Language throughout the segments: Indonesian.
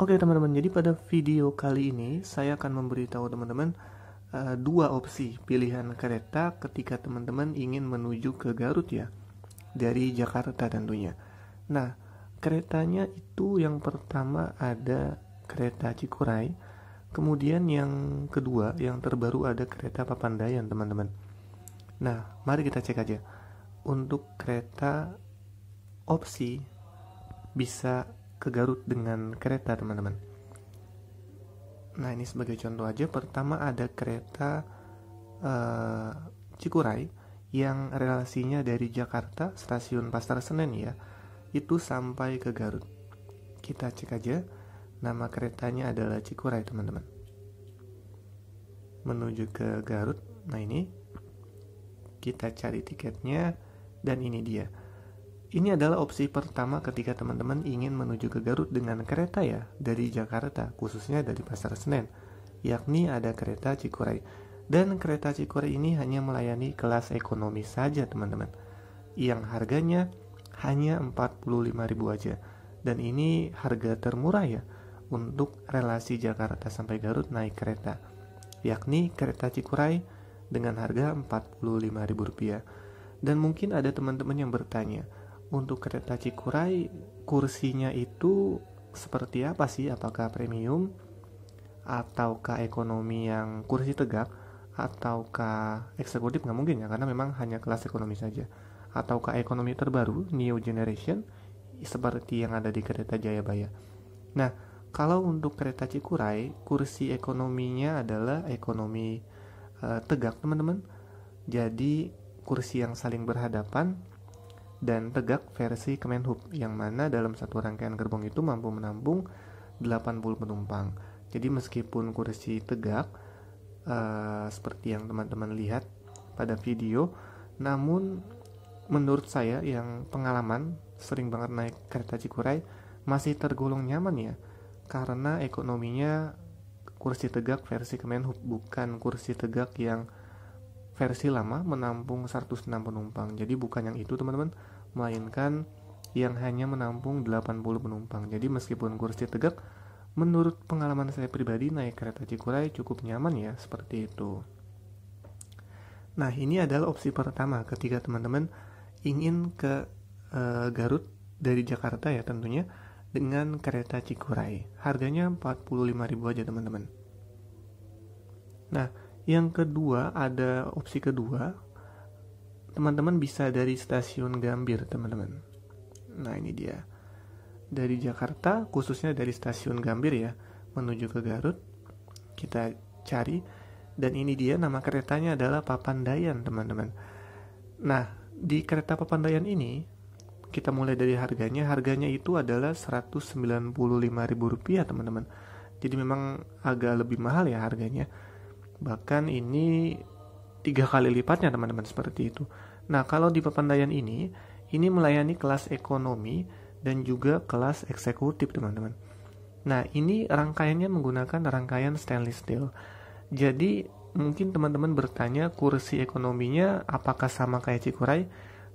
Oke teman-teman, jadi pada video kali ini saya akan memberitahu teman-teman uh, dua opsi pilihan kereta ketika teman-teman ingin menuju ke Garut ya, dari Jakarta tentunya. Nah, keretanya itu yang pertama ada kereta Cikuray, kemudian yang kedua yang terbaru ada kereta Papandayan teman-teman. Nah, mari kita cek aja. Untuk kereta opsi bisa ke Garut dengan kereta teman-teman nah ini sebagai contoh aja pertama ada kereta uh, Cikuray yang relasinya dari Jakarta stasiun Pasar Senen ya itu sampai ke Garut kita cek aja nama keretanya adalah Cikuray teman-teman menuju ke Garut nah ini kita cari tiketnya dan ini dia ini adalah opsi pertama ketika teman-teman ingin menuju ke Garut dengan kereta ya dari Jakarta, khususnya dari Pasar Senen, yakni ada kereta Cikuray. Dan kereta Cikuray ini hanya melayani kelas ekonomi saja teman-teman, yang harganya hanya 45.000 aja. Dan ini harga termurah ya untuk relasi Jakarta sampai Garut naik kereta, yakni kereta Cikuray dengan harga Rp45.000. Dan mungkin ada teman-teman yang bertanya, untuk kereta Cikurai kursinya itu seperti apa sih? Apakah premium ataukah ekonomi yang kursi tegak ataukah eksekutif nggak mungkin ya karena memang hanya kelas ekonomi saja ataukah ekonomi terbaru new generation seperti yang ada di kereta Jayabaya. Nah, kalau untuk kereta Cikurai, kursi ekonominya adalah ekonomi e, tegak, teman-teman. Jadi kursi yang saling berhadapan dan Tegak versi Kemenhub yang mana dalam satu rangkaian gerbong itu mampu menampung 80 penumpang. Jadi meskipun kursi tegak uh, seperti yang teman-teman lihat pada video, namun menurut saya yang pengalaman sering banget naik kereta Cikuray masih tergolong nyaman ya karena ekonominya kursi tegak versi Kemenhub bukan kursi tegak yang versi lama menampung 106 penumpang. Jadi bukan yang itu teman-teman, melainkan yang hanya menampung 80 penumpang. Jadi meskipun kursi tegak, menurut pengalaman saya pribadi naik kereta Cikurai cukup nyaman ya, seperti itu. Nah, ini adalah opsi pertama ketika teman-teman ingin ke e, Garut dari Jakarta ya tentunya dengan kereta Cikurai. Harganya 45.000 aja teman-teman. Nah, yang kedua ada opsi kedua teman-teman bisa dari stasiun Gambir teman-teman nah ini dia dari Jakarta khususnya dari stasiun Gambir ya menuju ke Garut kita cari dan ini dia nama keretanya adalah Papandayan teman-teman nah di kereta Papandayan ini kita mulai dari harganya harganya itu adalah 195.000 rupiah teman-teman jadi memang agak lebih mahal ya harganya bahkan ini tiga kali lipatnya teman-teman seperti itu. Nah kalau di pepandayan ini, ini melayani kelas ekonomi dan juga kelas eksekutif teman-teman. Nah ini rangkaiannya menggunakan rangkaian stainless steel. Jadi mungkin teman-teman bertanya kursi ekonominya apakah sama kayak cikurai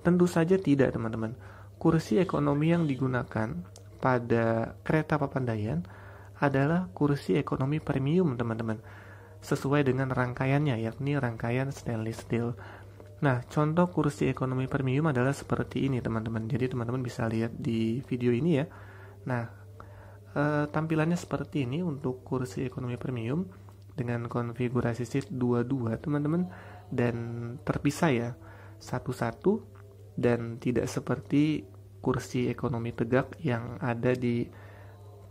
Tentu saja tidak teman-teman. Kursi ekonomi yang digunakan pada kereta Papandayan adalah kursi ekonomi premium teman-teman sesuai dengan rangkaiannya yakni rangkaian stainless steel. Nah, contoh kursi ekonomi premium adalah seperti ini, teman-teman. Jadi, teman-teman bisa lihat di video ini ya. Nah, e, tampilannya seperti ini untuk kursi ekonomi premium dengan konfigurasi seat 22, teman-teman, dan terpisah ya satu-satu dan tidak seperti kursi ekonomi tegak yang ada di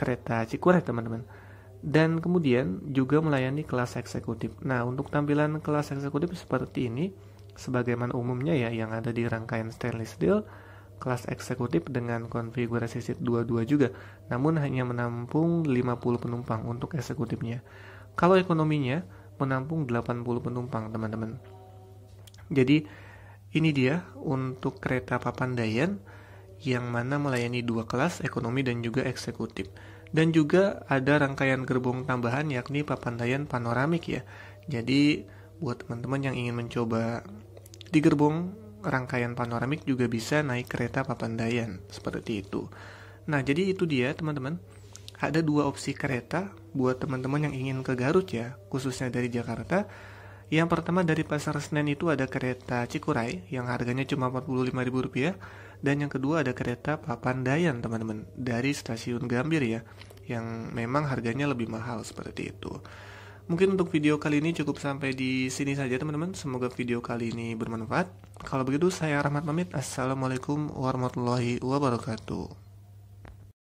kereta Cikure, teman-teman dan kemudian juga melayani kelas eksekutif. Nah, untuk tampilan kelas eksekutif seperti ini, sebagaimana umumnya ya yang ada di rangkaian stainless steel, kelas eksekutif dengan konfigurasi seat 22 juga, namun hanya menampung 50 penumpang untuk eksekutifnya. Kalau ekonominya, menampung 80 penumpang, teman-teman. Jadi, ini dia untuk kereta papan Dayan yang mana melayani dua kelas, ekonomi dan juga eksekutif. Dan juga ada rangkaian gerbong tambahan yakni Papandayan panoramik ya. Jadi buat teman-teman yang ingin mencoba di gerbong rangkaian panoramik juga bisa naik kereta Papandayan seperti itu. Nah, jadi itu dia teman-teman. Ada dua opsi kereta buat teman-teman yang ingin ke Garut ya, khususnya dari Jakarta. Yang pertama dari Pasar Senen itu ada kereta Cikuray yang harganya cuma Rp45.000 dan yang kedua ada kereta Papandayan teman-teman dari stasiun Gambir ya yang memang harganya lebih mahal seperti itu. Mungkin untuk video kali ini cukup sampai di sini saja teman-teman. Semoga video kali ini bermanfaat. Kalau begitu saya Rahmat pamit. Assalamualaikum warahmatullahi wabarakatuh.